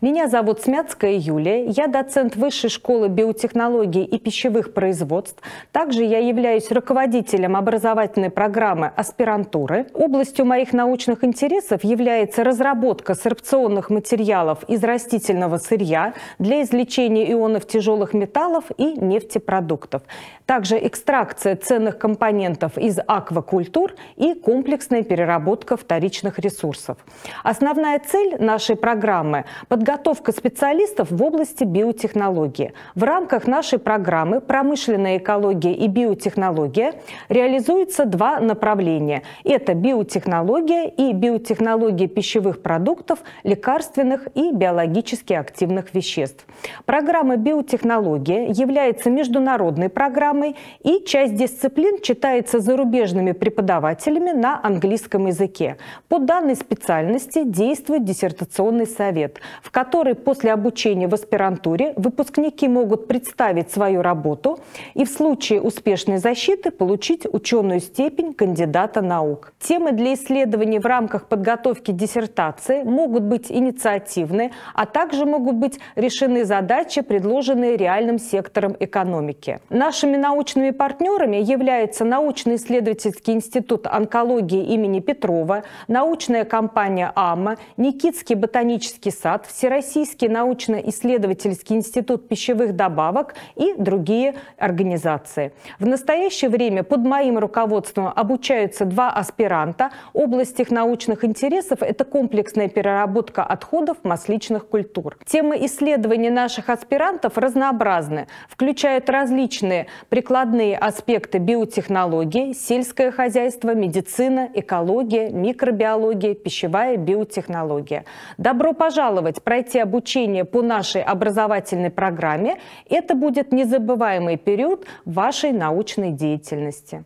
Меня зовут Смяцкая Юлия, я доцент Высшей школы биотехнологии и пищевых производств. Также я являюсь руководителем образовательной программы аспирантуры. Областью моих научных интересов является разработка сорбционных материалов из растительного сырья для извлечения ионов тяжелых металлов и нефтепродуктов. Также экстракция ценных компонентов из аквакультур и комплексная переработка вторичных ресурсов. Основная цель нашей программы – подготовка Подготовка специалистов в области биотехнологии. В рамках нашей программы «Промышленная экология и биотехнология» реализуется два направления. Это биотехнология и биотехнология пищевых продуктов, лекарственных и биологически активных веществ. Программа «Биотехнология» является международной программой и часть дисциплин читается зарубежными преподавателями на английском языке. По данной специальности действует диссертационный совет – в которой после обучения в аспирантуре выпускники могут представить свою работу и в случае успешной защиты получить ученую степень кандидата наук. Темы для исследований в рамках подготовки диссертации могут быть инициативны, а также могут быть решены задачи, предложенные реальным сектором экономики. Нашими научными партнерами являются научно-исследовательский институт онкологии имени Петрова, научная компания АМА, Никитский ботанический сад, все Всероссийский научно-исследовательский институт пищевых добавок и другие организации. В настоящее время под моим руководством обучаются два аспиранта. Область их научных интересов – это комплексная переработка отходов масличных культур. Темы исследований наших аспирантов разнообразны, включают различные прикладные аспекты биотехнологии, сельское хозяйство, медицина, экология, микробиология, пищевая биотехнология. Добро пожаловать! пройти обучение по нашей образовательной программе, это будет незабываемый период вашей научной деятельности.